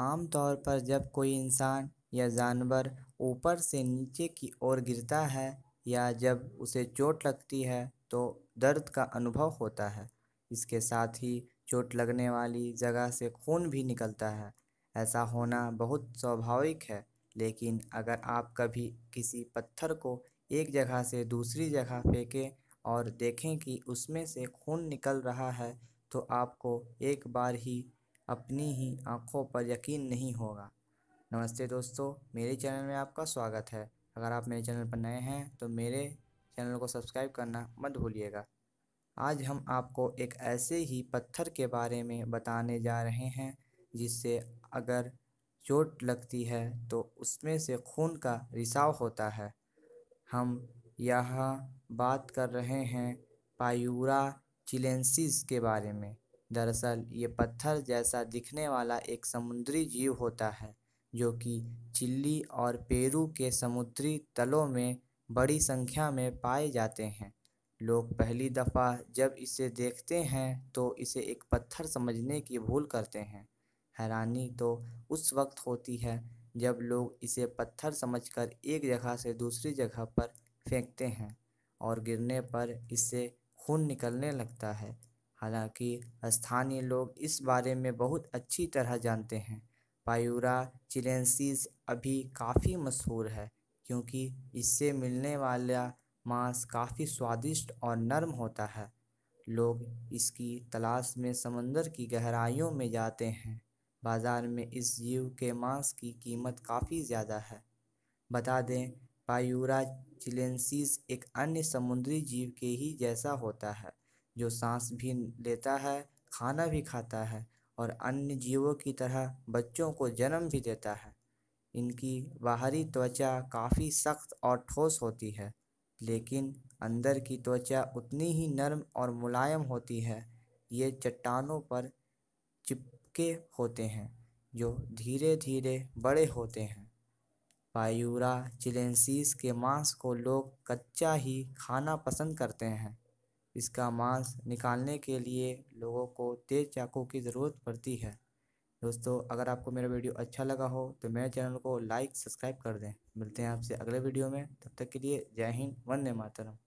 आमतौर पर जब कोई इंसान या जानवर ऊपर से नीचे की ओर गिरता है या जब उसे चोट लगती है तो दर्द का अनुभव होता है इसके साथ ही चोट लगने वाली जगह से खून भी निकलता है ऐसा होना बहुत स्वाभाविक है लेकिन अगर आप कभी किसी पत्थर को एक जगह से दूसरी जगह फेंकें और देखें कि उसमें से खून निकल रहा है तो आपको एक बार ही अपनी ही आंखों पर यकीन नहीं होगा नमस्ते दोस्तों मेरे चैनल में आपका स्वागत है अगर आप मेरे चैनल पर नए हैं तो मेरे चैनल को सब्सक्राइब करना मत भूलिएगा आज हम आपको एक ऐसे ही पत्थर के बारे में बताने जा रहे हैं जिससे अगर चोट लगती है तो उसमें से खून का रिसाव होता है हम यह बात कर रहे हैं पायूरा चिलेंसिस के बारे में दरअसल ये पत्थर जैसा दिखने वाला एक समुद्री जीव होता है जो कि चिल्ली और पेरू के समुद्री तलों में बड़ी संख्या में पाए जाते हैं लोग पहली दफ़ा जब इसे देखते हैं तो इसे एक पत्थर समझने की भूल करते हैं हैरानी तो उस वक्त होती है जब लोग इसे पत्थर समझकर एक जगह से दूसरी जगह पर फेंकते हैं और गिरने पर इससे खून निकलने लगता है हालांकि स्थानीय लोग इस बारे में बहुत अच्छी तरह जानते हैं पायुरा चिलेंसिस अभी काफ़ी मशहूर है क्योंकि इससे मिलने वाला मांस काफ़ी स्वादिष्ट और नरम होता है लोग इसकी तलाश में समंदर की गहराइयों में जाते हैं बाज़ार में इस जीव के मांस की कीमत काफ़ी ज़्यादा है बता दें पायूरा चिलेंसिस एक अन्य समुद्री जीव के ही जैसा होता है जो सांस भी लेता है खाना भी खाता है और अन्य जीवों की तरह बच्चों को जन्म भी देता है इनकी बाहरी त्वचा काफ़ी सख्त और ठोस होती है लेकिन अंदर की त्वचा उतनी ही नरम और मुलायम होती है ये चट्टानों पर चिपके होते हैं जो धीरे धीरे बड़े होते हैं पायूरा चिलेंसीस के मांस को लोग कच्चा ही खाना पसंद करते हैं इसका मांस निकालने के लिए लोगों को तेज चाकू की ज़रूरत पड़ती है दोस्तों अगर आपको मेरा वीडियो अच्छा लगा हो तो मेरे चैनल को लाइक सब्सक्राइब कर दें मिलते हैं आपसे अगले वीडियो में तब तक के लिए जय हिंद वंदे मातरम